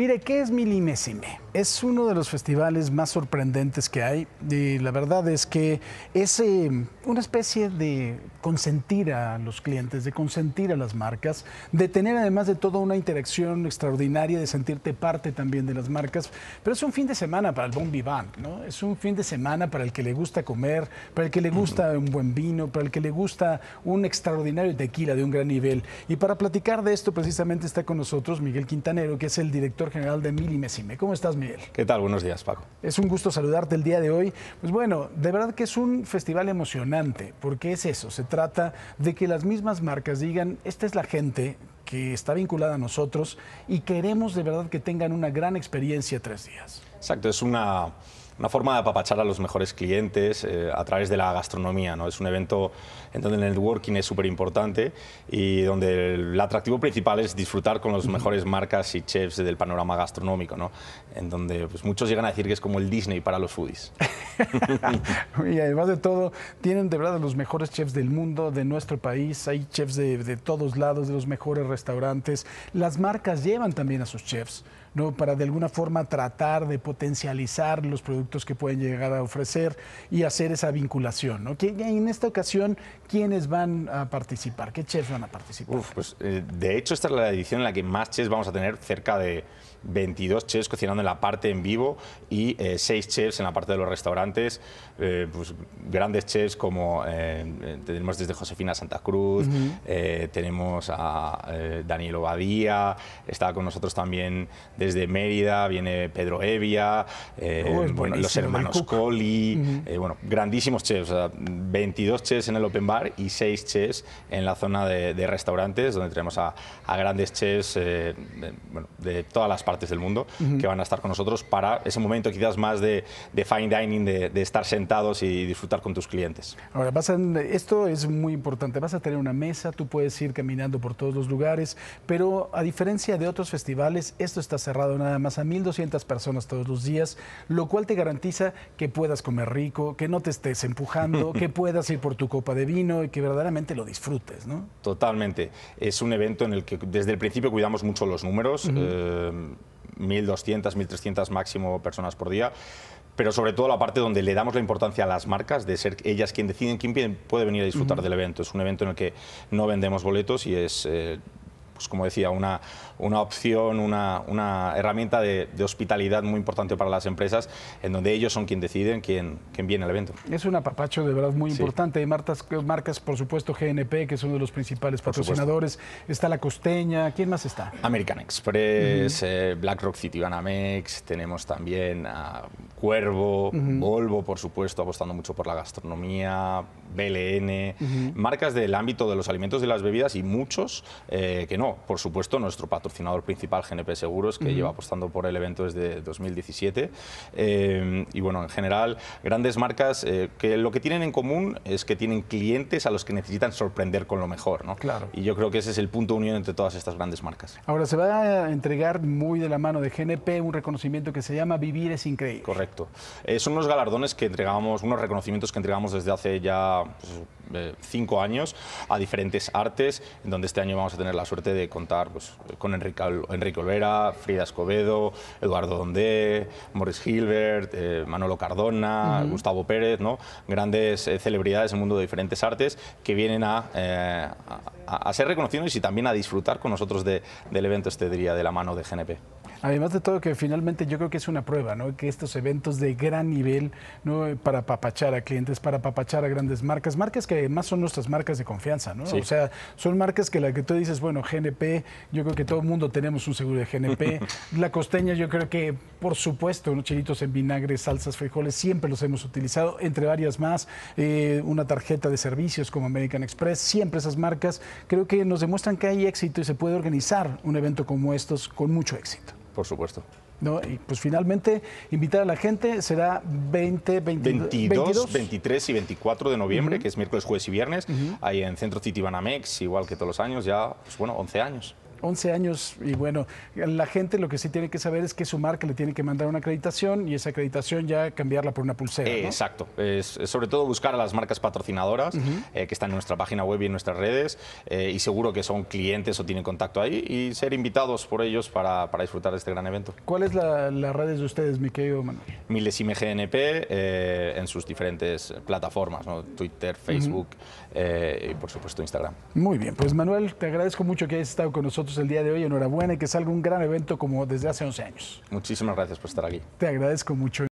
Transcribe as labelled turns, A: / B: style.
A: Mire, ¿qué es Milimésime? Es uno de los festivales más sorprendentes que hay y la verdad es que es una especie de consentir a los clientes, de consentir a las marcas, de tener además de todo una interacción extraordinaria, de sentirte parte también de las marcas, pero es un fin de semana para el bon vivant, ¿no? Es un fin de semana para el que le gusta comer, para el que le gusta un buen vino, para el que le gusta un extraordinario tequila de un gran nivel. Y para platicar de esto precisamente está con nosotros Miguel Quintanero, que es el director general de Milimesime. ¿Cómo estás,
B: ¿Qué tal? Buenos días, Paco.
A: Es un gusto saludarte el día de hoy. Pues bueno, de verdad que es un festival emocionante, porque es eso, se trata de que las mismas marcas digan, esta es la gente que está vinculada a nosotros y queremos de verdad que tengan una gran experiencia tres días.
B: Exacto, es una una forma de apapachar a los mejores clientes eh, a través de la gastronomía. ¿no? Es un evento en donde el networking es súper importante y donde el atractivo principal es disfrutar con las mejores marcas y chefs del panorama gastronómico, ¿no? en donde pues, muchos llegan a decir que es como el Disney para los foodies.
A: y además de todo, tienen de verdad los mejores chefs del mundo, de nuestro país, hay chefs de todos lados, de los mejores restaurantes. Las marcas llevan también a sus chefs. ¿no? para de alguna forma tratar de potencializar los productos que pueden llegar a ofrecer y hacer esa vinculación. ¿no? En esta ocasión, ¿quiénes van a participar? ¿Qué chefs van a participar?
B: pues, eh, de hecho, esta es la edición en la que más chefs vamos a tener, cerca de 22 chefs cocinando en la parte en vivo y eh, seis 6 chefs en la parte de los restaurantes, eh, pues, grandes chefs como tenemos desde Josefina Santa Cruz, tenemos a Daniel Obadía, está con nosotros también desde Mérida, viene Pedro Evia, eh, oh, los hermanos Coli, eh, bueno, grandísimos chefs, 22 chefs en el open bar y 6 chefs en la zona de, restaurantes, donde tenemos a, grandes chefs eh, de, todas las partes del mundo que van a estar con nosotros para ese momento quizás más de, fine dining, de, estar sentados y disfrutar con tus clientes.
A: Ahora, esto es muy importante, vas a tener una mesa, tú puedes ir caminando por todos los lugares, pero a diferencia de otros festivales, esto está cerrado cerrado nada más a 1.200 personas todos los días, lo cual te garantiza que puedas comer rico, que no te estés empujando, que puedas ir por tu copa de vino y que verdaderamente lo disfrutes, ¿no?
B: Totalmente. Es un evento en el que desde el principio cuidamos mucho los números, 1.200, 1.300 eh, máximo personas por día pero sobre todo la parte donde le damos la importancia a las marcas, de ser ellas quien deciden quién puede venir a disfrutar del evento. Es un evento en el que no vendemos boletos y es eh, pues, como decía, una, una opción, una, una herramienta de, hospitalidad muy importante para las empresas, en donde ellos son quien deciden quién, quién viene al evento.
A: Es un apapacho de verdad muy importante. marcas, marcas, por supuesto, GNP, que es uno de los principales patrocinadores. Está La Costeña. ¿Quién más está?
B: American Express, eh, BlackRock City Banamex. Tenemos también a Cuervo, Volvo, por supuesto, apostando mucho por la gastronomía, BLN. Marcas del ámbito de los alimentos y las bebidas y muchos eh, que no por supuesto, nuestro patrocinador principal, GNP Seguros, que lleva apostando por el evento desde 2017. Eh, y bueno, en general, grandes marcas eh, que lo que tienen en común es que tienen clientes a los que necesitan sorprender con lo mejor. ¿no? Claro. Y yo creo que ese es el punto de unión entre todas estas grandes marcas.
A: Ahora, se va a entregar muy de la mano de GNP un reconocimiento que se llama Vivir es Increíble.
B: Correcto. Eh, son unos galardones que entregamos, unos reconocimientos que entregamos desde hace ya... Pues, eh, cinco años a diferentes artes, en donde este año vamos a tener la suerte de contar pues, con Enrique, Olvera, Frida Escobedo, Eduardo Dondé, Morris Gilbert, eh, Manolo Cardona, Gustavo Pérez, ¿no? grandes eh, celebridades del mundo de diferentes artes que vienen a, a, ser reconocidos y también a disfrutar con nosotros del evento este día de la mano de GNP.
A: Además de todo que finalmente yo creo que es una prueba, ¿no? Que estos eventos de gran nivel, ¿no? Para papachar a clientes, para papachar a grandes marcas, marcas que además son nuestras marcas de confianza, ¿no? O sea, son marcas que la que tú dices, bueno, GNP, yo creo que todo el mundo tenemos un seguro de GNP. la costeña, yo creo que, por supuesto, unos chilitos en vinagre, salsas, frijoles, siempre los hemos utilizado, entre varias más, eh, una tarjeta de servicios como American Express, siempre esas marcas, creo que nos demuestran que hay éxito y se puede organizar un evento como estos con mucho éxito. Por supuesto. No, y pues finalmente invitar a la gente será 20, 22, 22,
B: 23 y 24 de noviembre, que es miércoles, jueves y viernes, ahí en Centro Banamex, igual que todos los años, ya, pues bueno, 11 años.
A: 11 años y bueno, la gente lo que sí tiene que saber es que su marca le tiene que mandar una acreditación y esa acreditación ya cambiarla por una pulsera. Exacto.
B: sobre todo buscar a las marcas patrocinadoras eh, que están en nuestra página web y en nuestras redes eh, y seguro que son clientes o tienen contacto ahí y ser invitados por ellos para, disfrutar de este gran evento.
A: ¿Cuáles las redes de ustedes, mi querido Manuel?
B: Miles y eh, en sus diferentes plataformas, ¿no? Twitter, Facebook y por supuesto Instagram.
A: Muy bien, pues Manuel, te agradezco mucho que hayas estado con nosotros el día de hoy. Enhorabuena y que salga un gran evento como desde hace 11 años.
B: Muchísimas gracias por estar aquí.
A: Te agradezco mucho.